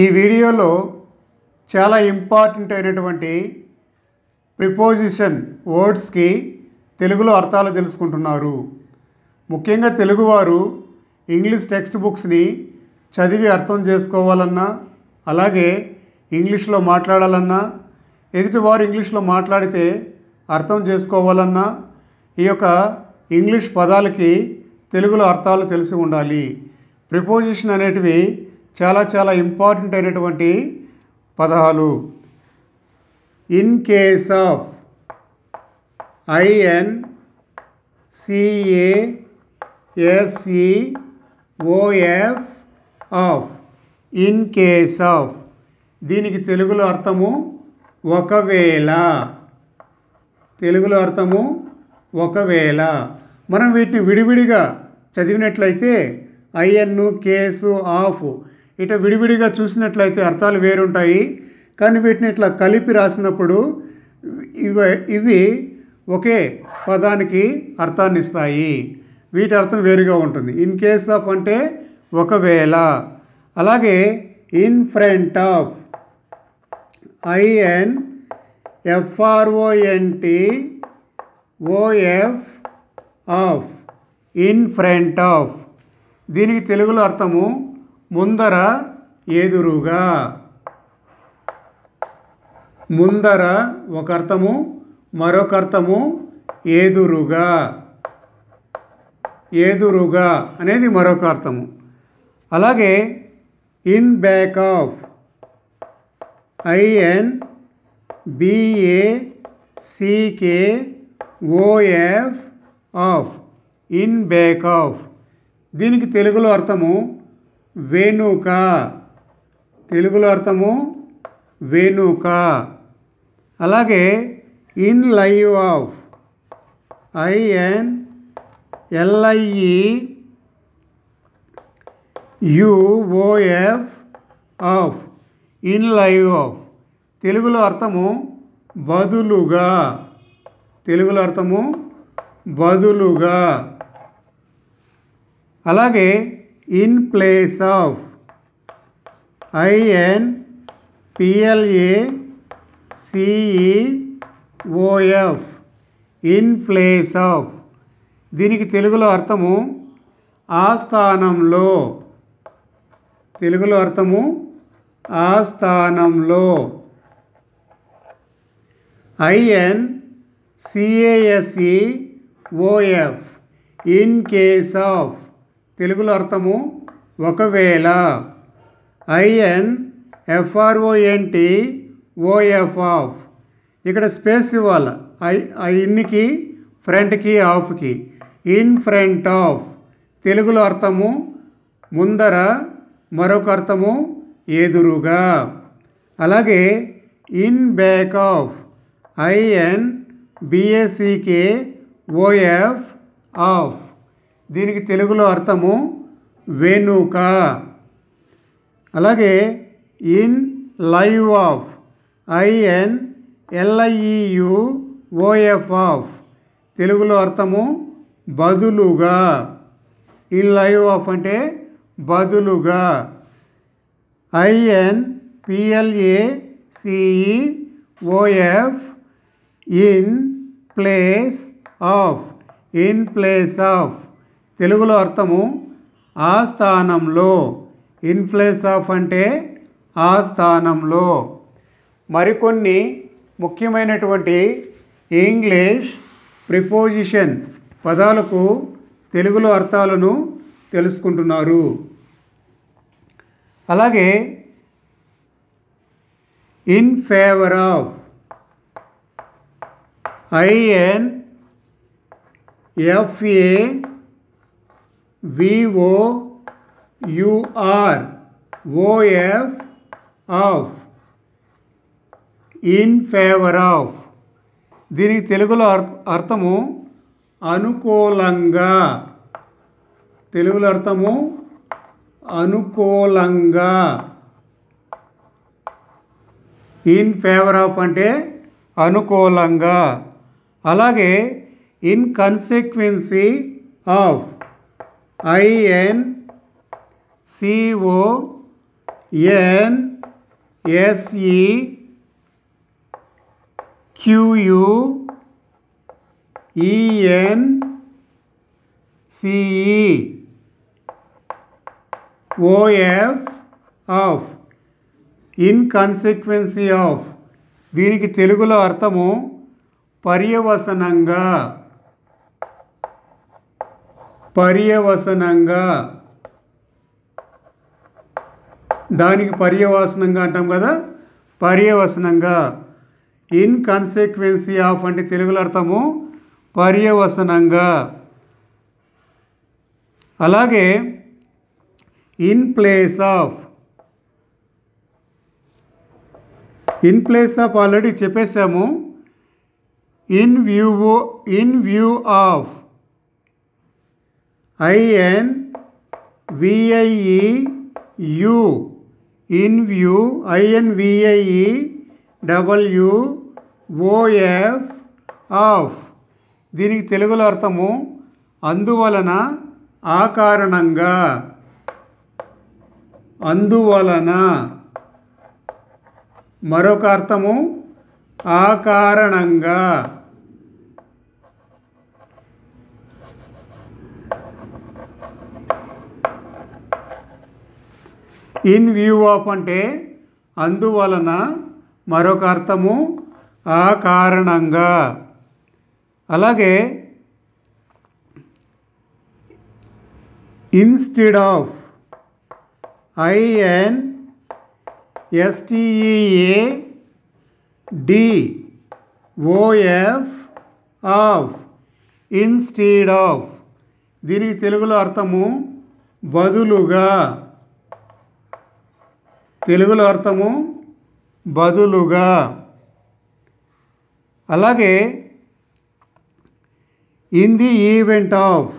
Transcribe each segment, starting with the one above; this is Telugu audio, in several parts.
ఈ వీడియోలో చాలా ఇంపార్టెంట్ అయినటువంటి ప్రిపోజిషన్ వర్డ్స్కి తెలుగులో అర్థాలు తెలుసుకుంటున్నారు ముఖ్యంగా తెలుగువారు ఇంగ్లీష్ టెక్స్ట్ బుక్స్ని చదివి అర్థం చేసుకోవాలన్నా అలాగే ఇంగ్లీష్లో మాట్లాడాలన్నా ఎదుటివారు ఇంగ్లీష్లో మాట్లాడితే అర్థం చేసుకోవాలన్నా ఈ యొక్క ఇంగ్లీష్ పదాలకి తెలుగులో అర్థాలు తెలిసి ఉండాలి ప్రిపోజిషన్ అనేటివి చాలా చాలా ఇంపార్టెంట్ అయినటువంటి పదాలు in case of I N C A S E O F of in case of దీనికి తెలుగులో అర్థము ఒకవేళ తెలుగులో అర్థము ఒకవేళ మనం వీటిని విడివిడిగా చదివినట్లయితే ఐఎన్ కేసు ఆఫ్ ఇట విడివిడిగా చూసినట్లయితే అర్థాలు వేరుంటాయి కానీ వీటిని ఇట్లా కలిపి రాసినప్పుడు ఇవి ఇవి ఒకే పదానికి అర్థాన్ని ఇస్తాయి వీటి అర్థం వేరుగా ఉంటుంది ఇన్ కేస్ ఆఫ్ అంటే ఒకవేళ అలాగే in front of I N F R O N T O F of in front of దీనికి తెలుగులో అర్థము ముందర ఎదురుగా ముందర ఒక అర్థము మరొక అర్థము ఎదురుగా ఎదురుగా అనేది మరొక అర్థము అలాగే in back of I N B A C K O F of in back of దీనికి తెలుగులో అర్థము వేణుక తెలుగులో అర్థము వేణుక అలాగే in lieu of I N L I E U O F of in lieu of తెలుగులో అర్థము బదులుగా తెలుగులో అర్థము బదులుగా అలాగే in place of I N P L A C E O F in place of దీనికి తెలుగులో అర్థము ఆ స్థానంలో తెలుగులో అర్థము ఆ స్థానంలో I N C A S E O F O F in case of తెలుగులో అర్థము ఒకవేళ ఐఎన్ ఎఫ్ఆర్ఓఎన్టి ఓఎఫ్ ఆఫ్ ఇక్కడ స్పేస్ ఇవ్వాలి ఐ ఇన్కి ఫ్రంట్కి ఆఫ్కి ఇన్ ఫ్రంట్ ఆఫ్ తెలుగులో అర్థము ముందర మరొక అర్థము ఎదురుగా అలాగే in back of I N B S C K O F of దీనికి తెలుగులో అర్థము వెనుక అలాగే in lieu of I N L I E U O F of తెలుగులో అర్థము బదులుగా ఇన్ లైవ్ ఆఫ్ అంటే బదులుగా I N P L A C E O F in place of in place of తెలుగులో అర్థము ఆ స్థానంలో ఇన్ ఆఫ్ అంటే ఆ స్థానంలో మరికొన్ని ముఖ్యమైనటువంటి ఇంగ్లీష్ ప్రిపోజిషన్ పదాలకు తెలుగులో అర్థాలను తెలుసుకుంటున్నారు అలాగే in favour of I N F A V O U R O F of in favour of దీనికి తెలుగులో అర్థము అనుకూలంగా తెలుగులో అర్థము అనుకూలంగా ఇన్ ఫేవర్ ఆఫ్ అంటే అనుకూలంగా అలాగే in consequence of I N N S E Q U E N C E O F of in of దీనికి తెలుగులో అర్థము పర్యవసనంగా పర్యవసనంగా దానికి పర్యవసనంగా అంటాం కదా పర్యవసనంగా ఇన్ కన్సిక్వెన్సీ ఆఫ్ అంటే తెలుగులో అర్థము పర్యవసనంగా అలాగే in place of in place of already చెప్పేసాము in view in view of I N V I E U in view I N V I E W O F of దీనికి తెలుగులో అర్థము అందువలన ఆ కారణంగా అందువలన మరొక అర్థము ఆ కారణంగా ఇన్ వ్యూ ఆఫ్ అంటే అందువలన మరొక అర్థము ఆ కారణంగా అలాగే instead of I N S T E A D O F of instead of దీనికి తెలుగులో అర్థము బదులుగా తెలుగులో అర్థము బదులుగా అలాగే in the event of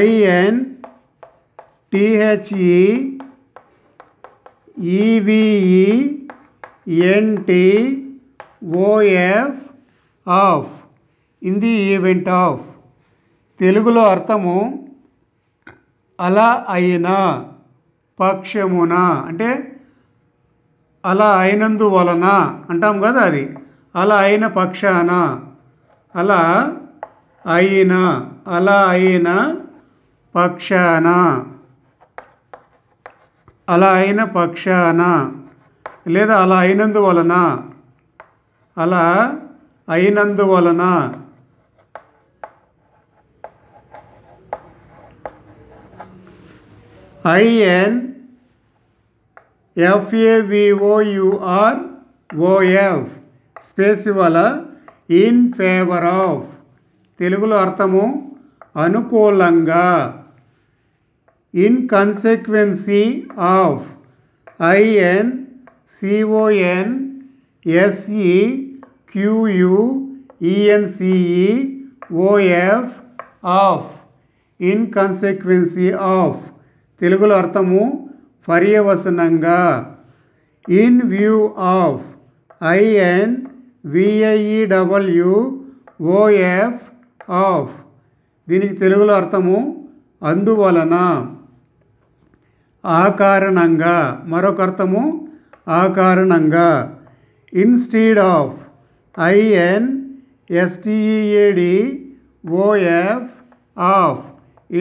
I N T H E E V E N T of in the event of తెలుగులో అర్థము అలా అయినా పక్షమున అంటే అలా అయినందు వలన అంటాం కదా అది అలా అయిన పక్షాన అలా అయిన అలా అయిన పక్షాన అలా అయిన పక్షాన లేదా అలా అయినందు వలన అలా అయినందు వలన ఐఎన్ ఎఫ్ఏవిఓయుఆర్ ఓఎఫ్ స్పేస్ వల ఇన్ ఫేవర్ ఆఫ్ తెలుగులో అర్థము అనుకూలంగా in consequence of I N C O N S E Q U E N C E O F of in consequence of తెలుగులో అర్థము పర్యవసనంగా in view of I N V I E W O F of దీనికి తెలుగులో అర్థము అందువలన ఆ కారణంగా మరొక అర్థము ఆ కారణంగా instead of I N S T E A D O F of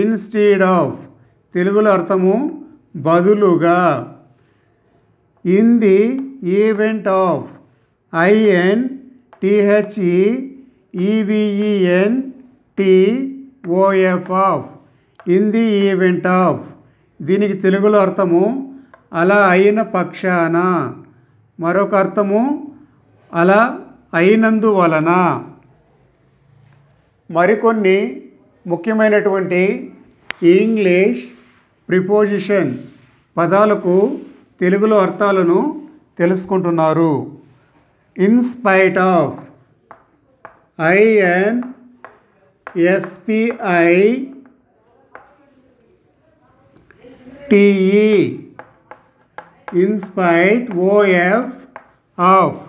instead of తెలుగులో అర్థము బదులుగా in the event of I N T H E E V E N T of in the event of దీనికి తెలుగులో అర్థము అలా అయిన పక్షాన మరొక అర్థము అలా అయినందువలన మరికొన్ని ముఖ్యమైనటువంటి ఇంగ్లీష్ ప్రిపోజిషన్ పదాలకు తెలుగులో అర్థాలను తెలుసుకుంటున్నారు in spite of I N S P I T E in spite O F of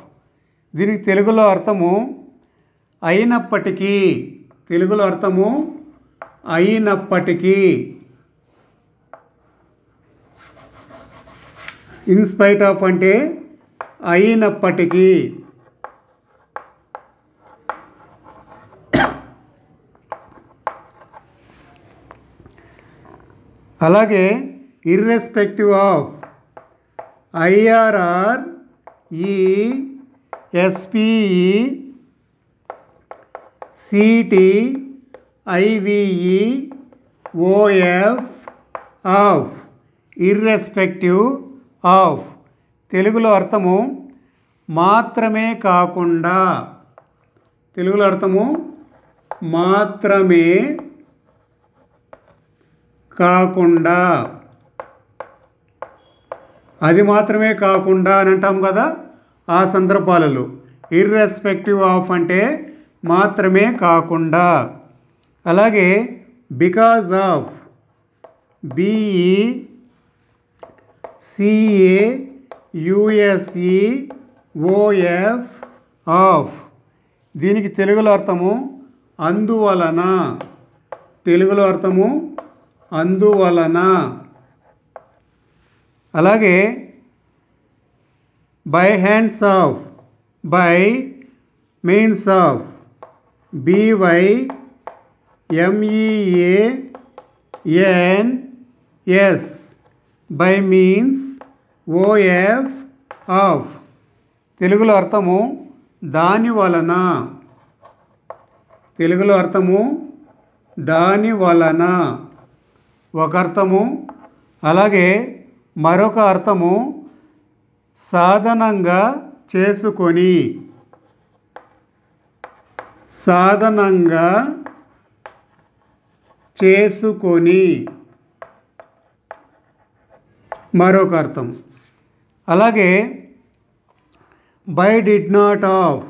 దీనికి తెలుగులో అర్థము అయినప్పటికీ తెలుగులో అర్థము అయినప్పటికీ ఇన్స్పైట్ ఆఫ్ అంటే అయినప్పటికీ అలాగే irrespective of I R R E S P E C T I V E O F of irrespective of తెలుగులో అర్థము మాత్రమే కాకుండా తెలుగులో అర్థము మాత్రమే కాకుండా అది మాత్రమే కాకుండా అని అంటాం కదా ఆ సందర్భాలలో ఇర్రెస్పెక్టివ్ ఆఫ్ అంటే మాత్రమే కాకుండా అలాగే because of B E C A U S E O F of దీనికి తెలుగులో అర్థము అందువలన తెలుగులో అర్థము అందువలన అలాగే by hands of by means of B Y M E A N S by means of of తెలుగులో అర్థము దాని వలన తెలుగులో అర్థము దాని వలన ఒక అర్థము అలాగే మరొక అర్థము సాధనంగా చేసుకొని సాధనంగా చేసుకొని మరొక అర్థం అలాగే by did not of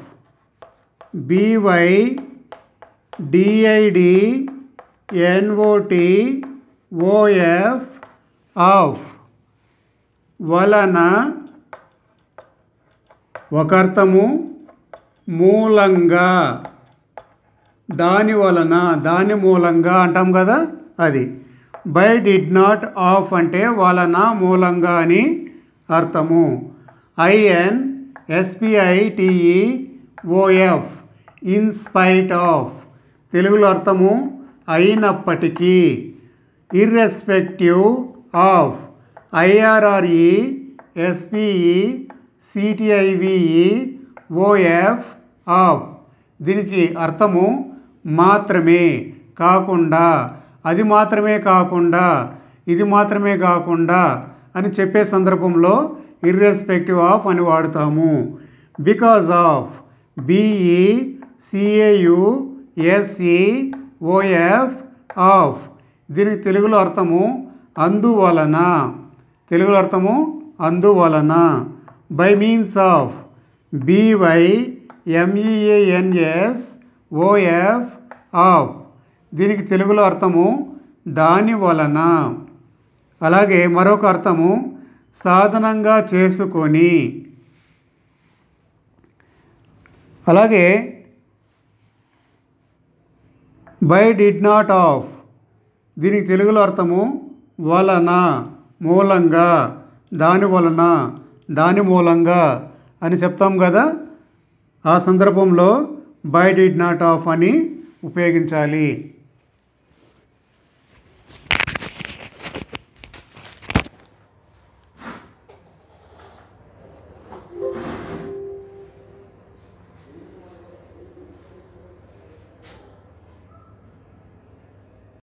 B Y D I D N O T O F of వలన ఒక అర్థము మూలంగా దాని వలన దాని మూలంగా అంటాం కదా అది బై డిడ్ నాట్ ఆఫ్ అంటే వలన మూలంగా అని అర్థము I N S P I T E O F in spite of తెలుగులో అర్థము అయినప్పటికీ irrespective of I R R E S P E C T I V E O F of దీనికి అర్థము మాత్రమే కాకుండా అది మాత్రమే కాకుండా ఇది మాత్రమే కాకుండా అని చెప్పే సందర్భంలో ఇర్రెస్పెక్టివ్ ఆఫ్ అని వాడతాము because of B E C A U O F of దీనికి తెలుగులో అర్థము అందువలన తెలుగులో అర్థము అందువలన by means of B Y M E A N S O F of దీనికి తెలుగులో అర్థము దాని వలన అలాగే మరొక అర్థము సాధనంగా చేసుకొని అలాగే బై డిడ్ నాట్ ఆఫ్ దీనికి తెలుగులో అర్థము వలన మూలంగా దాని వలన దాని మూలంగా అని చెప్తాం కదా ఆ సందర్భంలో బై డిడ్ నాట్ ఆఫ్ అని ఉపయోగించాలి